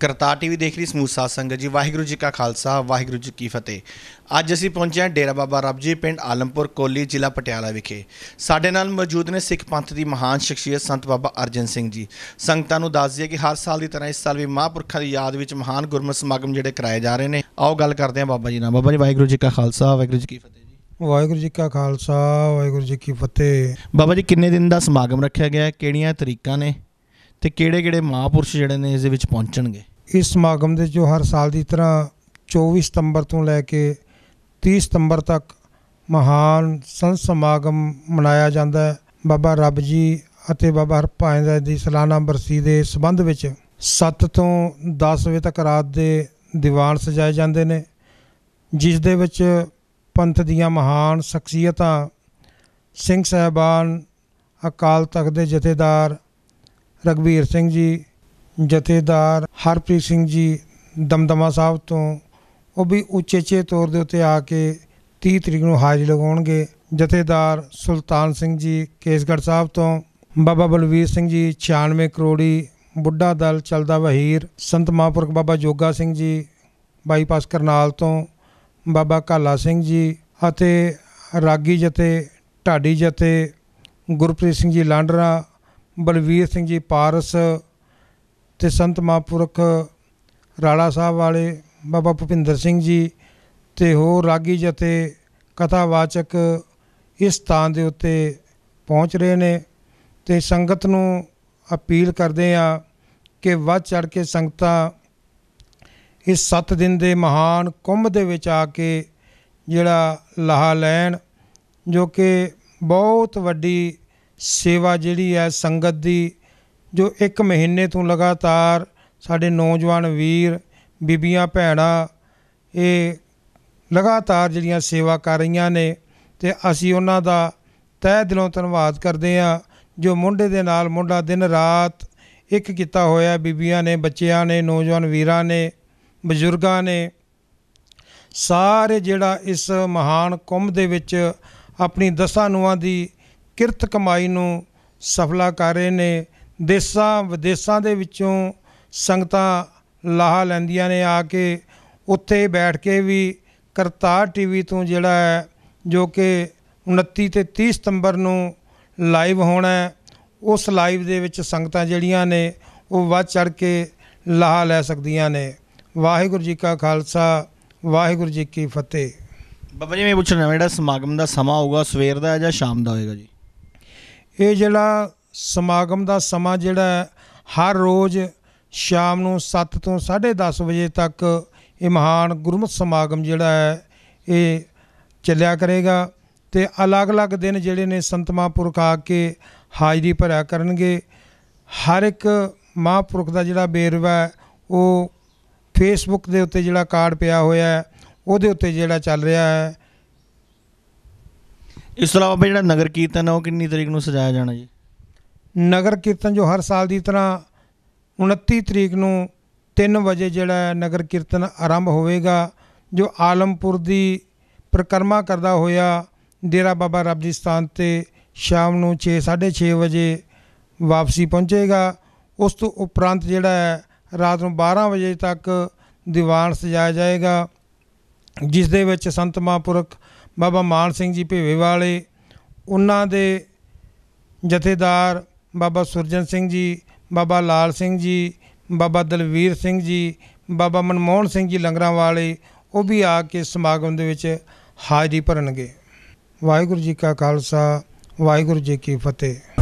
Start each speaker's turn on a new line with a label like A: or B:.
A: ਕਰਤਾ ਟੀਵੀ ਦੇਖ ਰਹੀ ਸਮੂਹ ਸਾਧ ਸੰਗਤ ਜੀ ਵਾਹਿਗੁਰੂ ਜੀ ਕਾ ਖਾਲਸਾ ਵਾਹਿਗੁਰੂ ਜੀ ਕੀ ਫਤਿਹ ਅੱਜ ਅਸੀਂ ਪਹੁੰਚੇ ਹਾਂ ਡੇਰਾ ਬਾਬਾ ਰਬਜੀ ਜੀ ਪਿੰਡ ਆਲਮਪੁਰ ਕੋਲੀ ਜ਼ਿਲ੍ਹਾ ਪਟਿਆਲਾ ਵਿਖੇ ਸਾਡੇ ਨਾਲ ਮੌਜੂਦ ਨੇ ਸਿੱਖ ਪੰਥ ਦੀ ਮਹਾਨ ਸ਼ਖਸੀਅਤ ਸੰਤ ਬਾਬਾ ਅਰਜਨ ਸਿੰਘ ਜੀ ਸੰਗਤਾਂ ਨੂੰ ਦੱਸ ਦਈਏ ਕਿ ਹਰ ਸਾਲ ਦੀ ਤਰ੍ਹਾਂ ਇਸ ਸਾਲ ਵੀ ਮਹਾਂਪੁਰਖਾਂ ਦੀ ਯਾਦ ਵਿੱਚ ਮਹਾਨ ਗੁਰਮਤਿ ਸਮਾਗਮ ਜਿਹੜੇ ਕਰਾਏ ਜਾ ਰਹੇ ਨੇ ਆਓ ਗੱਲ ਕਰਦੇ ਹਾਂ ਬਾਬਾ ਜੀ ਨਾਲ ਬਾਬਾ ਜੀ ਵਾਹਿਗੁਰੂ
B: ਜੀ ਕਾ ਖਾਲਸਾ ਵਾਹਿਗੁਰੂ ਜੀ ਕੀ ਫਤਿਹ ਵਾਹਿਗੁਰੂ ਜੀ ਕਾ ਖਾਲਸਾ ਵਾਹਿਗੁਰੂ ਜੀ ਕੀ ਫਤਿਹ ਬਾਬਾ ਜੀ ਕਿੰਨੇ
A: ਦਿਨ ਦਾ ਸਮਾਗਮ ਰੱਖਿਆ ਗਿਆ ਹੈ ਕਿਹੜੀਆਂ ਤਰੀਕਾਂ ਨੇ ਤੇ ਕਿਹੜੇ-ਕਿਹੜੇ ਮਹਾਪੁਰਸ਼ ਜਿਹੜੇ ਨੇ ਇਸ ਦੇ ਵਿੱਚ ਪਹੁੰਚਣਗੇ
B: ਇਸ ਸਮਾਗਮ ਦੇ ਜੋ ਹਰ ਸਾਲ ਦੀ ਤਰ੍ਹਾਂ 24 ਸਤੰਬਰ ਤੋਂ ਲੈ ਕੇ 30 ਸਤੰਬਰ ਤੱਕ ਮਹਾਨ ਸੰਤ ਸਮਾਗਮ ਮਨਾਇਆ ਜਾਂਦਾ ਹੈ ਬਾਬਾ ਰੱਬ ਜੀ ਅਤੇ ਬਾਬਾ ਹਰਪਾਇਨ ਦੀ ਸਾਲਾਨਾ ਬਰਸੀ ਦੇ ਸਬੰਧ ਵਿੱਚ 7 ਤੋਂ 10 ਵਜੇ ਤੱਕ ਰਾਤ ਦੇ ਦੀਵਾਨ ਸਜਾਏ ਜਾਂਦੇ ਨੇ ਜਿਸ ਦੇ ਵਿੱਚ ਪੰਥ ਦੀਆਂ ਮਹਾਨ ਸ਼ਖਸੀਅਤਾਂ ਸਿੰਘ ਸਹਿਬਾਨ ਅਕਾਲ ਤਖਤ ਦੇ ਜਥੇਦਾਰ ਰਗਵੀਰ ਸਿੰਘ ਜੀ ਜਥੇਦਾਰ ਹਰਪ੍ਰੀਤ ਸਿੰਘ ਜੀ ਦਮਦਮਾ ਸਾਹਿਬ ਤੋਂ ਉਹ ਵੀ ਉੱਚੇ-ਚੇ ਤੌਰ ਦੇ ਉੱਤੇ ਆ ਕੇ 30 ਤਰੀਕ ਨੂੰ ਹਾਜ਼ਰੀ ਲਗਾਉਣਗੇ ਜਥੇਦਾਰ ਸੁਲਤਾਨ ਸਿੰਘ ਜੀ ਕੇਸਗੜ੍ਹ ਸਾਹਿਬ ਤੋਂ ਬਾਬਾ ਬਲਵੀਰ ਸਿੰਘ ਜੀ 96 ਕਰੋੜੀ ਬੁੱਢਾ ਦਲ ਚਲਦਾ ਵਹੀਰ ਸੰਤ ਮਹਾਂਪੁਰਖ ਬਾਬਾ ਜੋਗਾ ਸਿੰਘ ਜੀ ਬਾਈਪਾਸ ਕਰਨਾਲ ਤੋਂ ਬਾਬਾ ਕਾਲਾ ਸਿੰਘ ਜੀ ਅਤੇ ਰਾਗੀ ਜਥੇ ਢਾਡੀ ਜਥੇ ਗੁਰਪ੍ਰੀਤ ਸਿੰਘ ਜੀ ਲਾਂਡਰਾ ਬਲਵੀਰ ਸਿੰਘ ਜੀ ਪਾਰਸ ਤੇ ਸੰਤ ਮਹਾਂਪੁਰਖ ਰਾਲਾ ਸਾਹਿਬ ਵਾਲੇ ਬਾਬਾ ਭੁਪਿੰਦਰ ਸਿੰਘ ਜੀ ਤੇ ਹੋਰ ਰਾਗੀ ਜਥੇ ਕਥਾਵਾਚਕ ਇਸ ਥਾਂ ਦੇ ਉੱਤੇ ਪਹੁੰਚ ਰਹੇ ਨੇ ਤੇ ਸੰਗਤ ਨੂੰ ਅਪੀਲ ਕਰਦੇ ਆ ਕਿ ਵੱਧ ਚੜ ਕੇ ਸੰਗਤਾਂ ਇਸ 7 ਦਿਨ ਦੇ ਮਹਾਨ ਕੁੰਭ ਦੇ ਵਿੱਚ ਆ ਕੇ ਜਿਹੜਾ ਲਾਹ ਲੈਣ ਜੋ ਕਿ ਬਹੁਤ ਵੱਡੀ ਸੇਵਾ ਜਿਹੜੀ ਹੈ ਸੰਗਤ ਦੀ ਜੋ ਇੱਕ ਮਹੀਨੇ ਤੋਂ ਲਗਾਤਾਰ ਸਾਡੇ ਨੌਜਵਾਨ ਵੀਰ ਬੀਬੀਆਂ ਭੈਣਾ ਇਹ ਲਗਾਤਾਰ ਜਿਹੜੀਆਂ ਸੇਵਾ ਕਰ ਰਹੀਆਂ ਨੇ ਤੇ ਅਸੀਂ ਉਹਨਾਂ ਦਾ ਤਹਿ ਦਿਲੋਂ ਧੰਨਵਾਦ ਕਰਦੇ ਹਾਂ ਜੋ ਮੁੰਡੇ ਦੇ ਨਾਲ ਮੁੰਡਾ ਦਿਨ ਰਾਤ ਇੱਕ ਕੀਤਾ ਹੋਇਆ ਬੀਬੀਆਂ ਨੇ ਬੱਚਿਆਂ ਨੇ ਨੌਜਵਾਨ ਵੀਰਾਂ ਨੇ ਬਜ਼ੁਰਗਾਂ ਨੇ ਸਾਰੇ ਜਿਹੜਾ ਇਸ ਮਹਾਨ ਕੁੰਭ ਦੇ ਵਿੱਚ ਆਪਣੀ ਦਸਾਂ ਨੂਆਂ ਦੀ ਕਿਰਤ ਕਮਾਈ ਨੂੰ ਸਫਲਾ ਕਰ ਰਹੇ ਨੇ ਦੇਸਾਂ ਵਿਦੇਸਾਂ ਦੇ ਵਿੱਚੋਂ ਸੰਗਤਾਂ ਲਾਹਾ ਲੈਂਦੀਆਂ ਨੇ ਆ ਕੇ ਉੱਥੇ ਬੈਠ ਕੇ ਵੀ ਕਰਤਾਰ ਟੀਵੀ ਤੋਂ ਜਿਹੜਾ ਹੈ ਜੋ ਕਿ 29 ਤੇ 30 ਸਤੰਬਰ ਨੂੰ ਲਾਈਵ ਹੋਣਾ ਹੈ ਉਸ ਲਾਈਵ ਦੇ ਵਿੱਚ ਸੰਗਤਾਂ ਜਿਹੜੀਆਂ ਨੇ ਉਹ ਵੱਧ ਚੜ ਕੇ ਲਾਹਾ ਲੈ ਸਕਦੀਆਂ ਨੇ ਵਾਹਿਗੁਰੂ ਜੀ ਕਾ ਖਾਲਸਾ ਵਾਹਿਗੁਰੂ ਜੀ ਕੀ ਫਤਿਹ ਬਾਬਾ ਜੀ ਮੈਂ ਪੁੱਛਣਾ ਜਿਹੜਾ ਸਮਾਗਮ ਦਾ ਸਮਾਂ ਹੋਊਗਾ ਸਵੇਰ ਦਾ ਜਾਂ ਸ਼ਾਮ ਦਾ ਹੋਏਗਾ ਜੀ ਇਹ ਜਿਹੜਾ ਸਮਾਗਮ ਦਾ ਸਮਾਂ ਜਿਹੜਾ ਹਰ ਰੋਜ਼ ਸ਼ਾਮ ਨੂੰ 7 ਤੋਂ 10:30 ਵਜੇ ਤੱਕ ਇਹ ਮਹਾਨ ਗੁਰਮਤ ਸਮਾਗਮ ਜਿਹੜਾ ਹੈ ਇਹ ਚੱਲਿਆ ਕਰੇਗਾ ਤੇ ਅਲੱਗ-ਅਲੱਗ ਦਿਨ ਜਿਹੜੇ ਨੇ ਸੰਤ ਮਹਾਂਪੁਰਖ ਆ ਕੇ ਹਾਜ਼ਰੀ ਭਰਿਆ ਕਰਨਗੇ ਹਰ ਇੱਕ ਮਹਾਂਪੁਰਖ ਦਾ ਜਿਹੜਾ ਬੇਰਵਾ ਉਹ ਫੇਸਬੁੱਕ ਦੇ ਉੱਤੇ ਜਿਹੜਾ ਕਾਰਡ ਪਿਆ ਹੋਇਆ ਹੈ ਉਹਦੇ ਉੱਤੇ ਜਿਹੜਾ ਚੱਲ ਰਿਹਾ ਹੈ ਇਸ ਤੋਂ ਇਲਾਵਾ ਜਿਹੜਾ ਨਗਰ ਕੀਰਤਨ ਉਹ ਕਿੰਨੀ ਤਰੀਕ ਨੂੰ ਸਜਾਇਆ ਜਾਣਾ ਜੀ ਨਗਰ ਕੀਰਤਨ ਜੋ ਹਰ ਸਾਲ ਦੀ ਤਰ੍ਹਾਂ 29 ਤਰੀਕ ਨੂੰ 3 ਵਜੇ ਜਿਹੜਾ ਨਗਰ ਕੀਰਤਨ ਆਰੰਭ ਹੋਵੇਗਾ ਜੋ ਆਲਮਪੁਰ ਦੀ ਪ੍ਰਕਰਮਾ ਕਰਦਾ ਹੋਇਆ ਡੇਰਾ ਬਾਬਾ ਰਾਬਜੀ ਸਥਾਨ ਤੇ ਸ਼ਾਮ ਨੂੰ 6 6:30 ਵਜੇ ਵਾਪਸੀ ਪਹੁੰਚੇਗਾ ਉਸ ਤੋਂ ਉਪਰੰਤ ਜਿਹੜਾ ਹੈ ਰਾਤ ਨੂੰ 12 ਵਜੇ ਤੱਕ ਦੀਵਾਨ ਸਜਾਇਆ ਜਾਏਗਾ ਜਿਸ ਦੇ ਵਿੱਚ ਸੰਤ ਮਹਾਂਪੁਰਖ ਬਾਬਾ ਮਾਨ ਸਿੰਘ ਜੀ ਭੇਵੇ ਵਾਲੇ ਉਹਨਾਂ ਦੇ ਜਥੇਦਾਰ ਬਾਬਾ ਸੁਰਜਨ ਸਿੰਘ ਜੀ ਬਾਬਾ ਲਾਲ ਸਿੰਘ ਜੀ ਬਾਬਾ ਦਲਵੀਰ ਸਿੰਘ ਜੀ ਬਾਬਾ ਮਨਮੋਹਨ ਸਿੰਘ ਜੀ ਲੰਗਰਾਂ ਵਾਲੇ ਉਹ ਵੀ ਆ ਕੇ ਸਮਾਗਮ ਦੇ ਵਿੱਚ ਹਾਜ਼ਰੀ ਭਰਨਗੇ ਵਾਹਿਗੁਰੂ ਜੀ ਕਾ ਖਾਲਸਾ ਵਾਹਿਗੁਰੂ ਜੀ ਕੀ ਫਤਿਹ